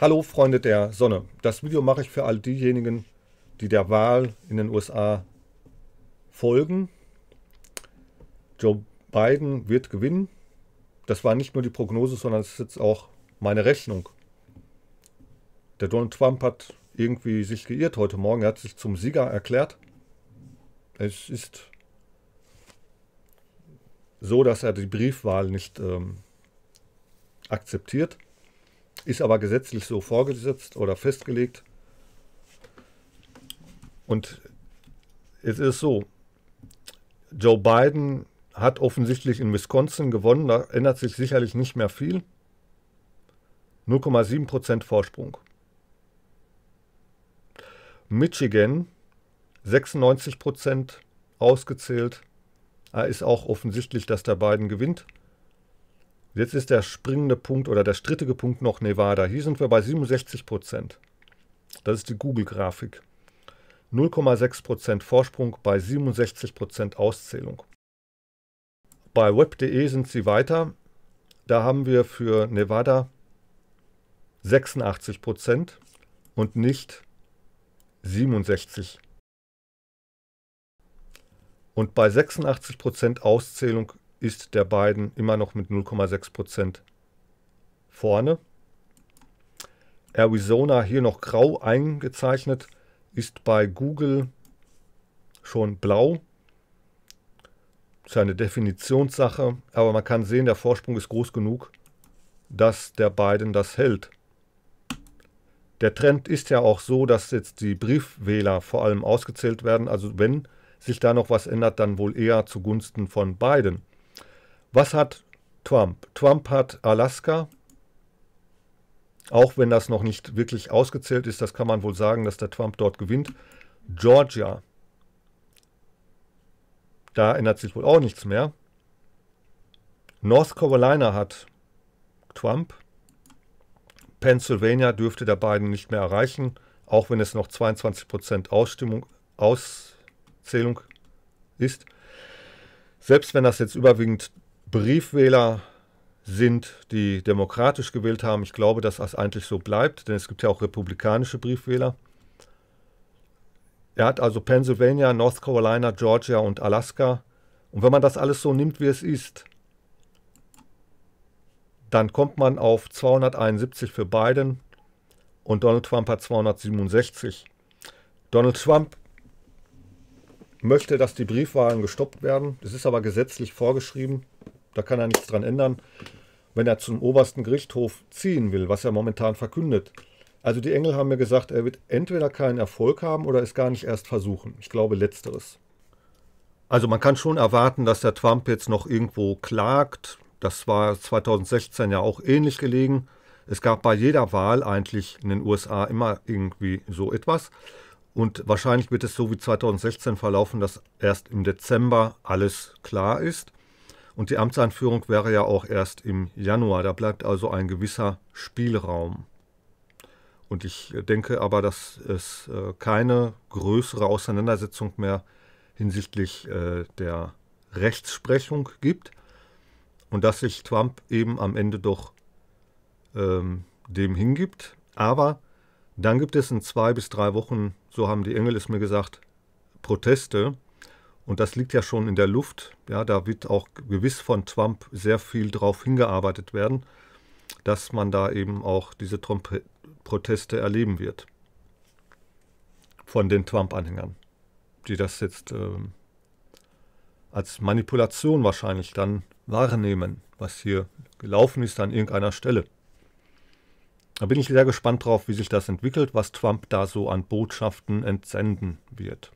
Hallo Freunde der Sonne. Das Video mache ich für all diejenigen, die der Wahl in den USA folgen. Joe Biden wird gewinnen. Das war nicht nur die Prognose, sondern es ist jetzt auch meine Rechnung. Der Donald Trump hat irgendwie sich geirrt heute Morgen. Er hat sich zum Sieger erklärt. Es ist so, dass er die Briefwahl nicht ähm, akzeptiert. Ist aber gesetzlich so vorgesetzt oder festgelegt. Und es ist so, Joe Biden hat offensichtlich in Wisconsin gewonnen, da ändert sich sicherlich nicht mehr viel. 0,7% Vorsprung. Michigan 96% ausgezählt. Ist auch offensichtlich, dass der Biden gewinnt. Jetzt ist der springende Punkt oder der strittige Punkt noch Nevada. Hier sind wir bei 67 Prozent. Das ist die Google-Grafik. 0,6 Prozent Vorsprung bei 67 Prozent Auszählung. Bei web.de sind sie weiter. Da haben wir für Nevada 86 Prozent und nicht 67. Und bei 86 Prozent Auszählung ist der beiden immer noch mit 0,6% vorne. Arizona hier noch grau eingezeichnet, ist bei Google schon blau. Das ist eine Definitionssache, aber man kann sehen, der Vorsprung ist groß genug, dass der beiden das hält. Der Trend ist ja auch so, dass jetzt die Briefwähler vor allem ausgezählt werden. Also wenn sich da noch was ändert, dann wohl eher zugunsten von beiden. Was hat Trump? Trump hat Alaska. Auch wenn das noch nicht wirklich ausgezählt ist, das kann man wohl sagen, dass der Trump dort gewinnt. Georgia. Da ändert sich wohl auch nichts mehr. North Carolina hat Trump. Pennsylvania dürfte der beiden nicht mehr erreichen, auch wenn es noch 22% Ausstimmung, Auszählung ist. Selbst wenn das jetzt überwiegend Briefwähler sind, die demokratisch gewählt haben. Ich glaube, dass das eigentlich so bleibt, denn es gibt ja auch republikanische Briefwähler. Er hat also Pennsylvania, North Carolina, Georgia und Alaska. Und wenn man das alles so nimmt, wie es ist, dann kommt man auf 271 für Biden und Donald Trump hat 267. Donald Trump möchte, dass die Briefwahlen gestoppt werden. Das ist aber gesetzlich vorgeschrieben. Da kann er nichts dran ändern, wenn er zum obersten Gerichtshof ziehen will, was er momentan verkündet. Also die Engel haben mir gesagt, er wird entweder keinen Erfolg haben oder es gar nicht erst versuchen. Ich glaube letzteres. Also man kann schon erwarten, dass der Trump jetzt noch irgendwo klagt. Das war 2016 ja auch ähnlich gelegen. Es gab bei jeder Wahl eigentlich in den USA immer irgendwie so etwas. Und wahrscheinlich wird es so wie 2016 verlaufen, dass erst im Dezember alles klar ist. Und die Amtsanführung wäre ja auch erst im Januar. Da bleibt also ein gewisser Spielraum. Und ich denke aber, dass es äh, keine größere Auseinandersetzung mehr hinsichtlich äh, der Rechtsprechung gibt und dass sich Trump eben am Ende doch ähm, dem hingibt. Aber dann gibt es in zwei bis drei Wochen, so haben die Engel es mir gesagt, Proteste und das liegt ja schon in der Luft. Ja, da wird auch gewiss von Trump sehr viel darauf hingearbeitet werden, dass man da eben auch diese Trump-Proteste erleben wird. Von den Trump-Anhängern, die das jetzt äh, als Manipulation wahrscheinlich dann wahrnehmen, was hier gelaufen ist an irgendeiner Stelle. Da bin ich sehr gespannt drauf, wie sich das entwickelt, was Trump da so an Botschaften entsenden wird.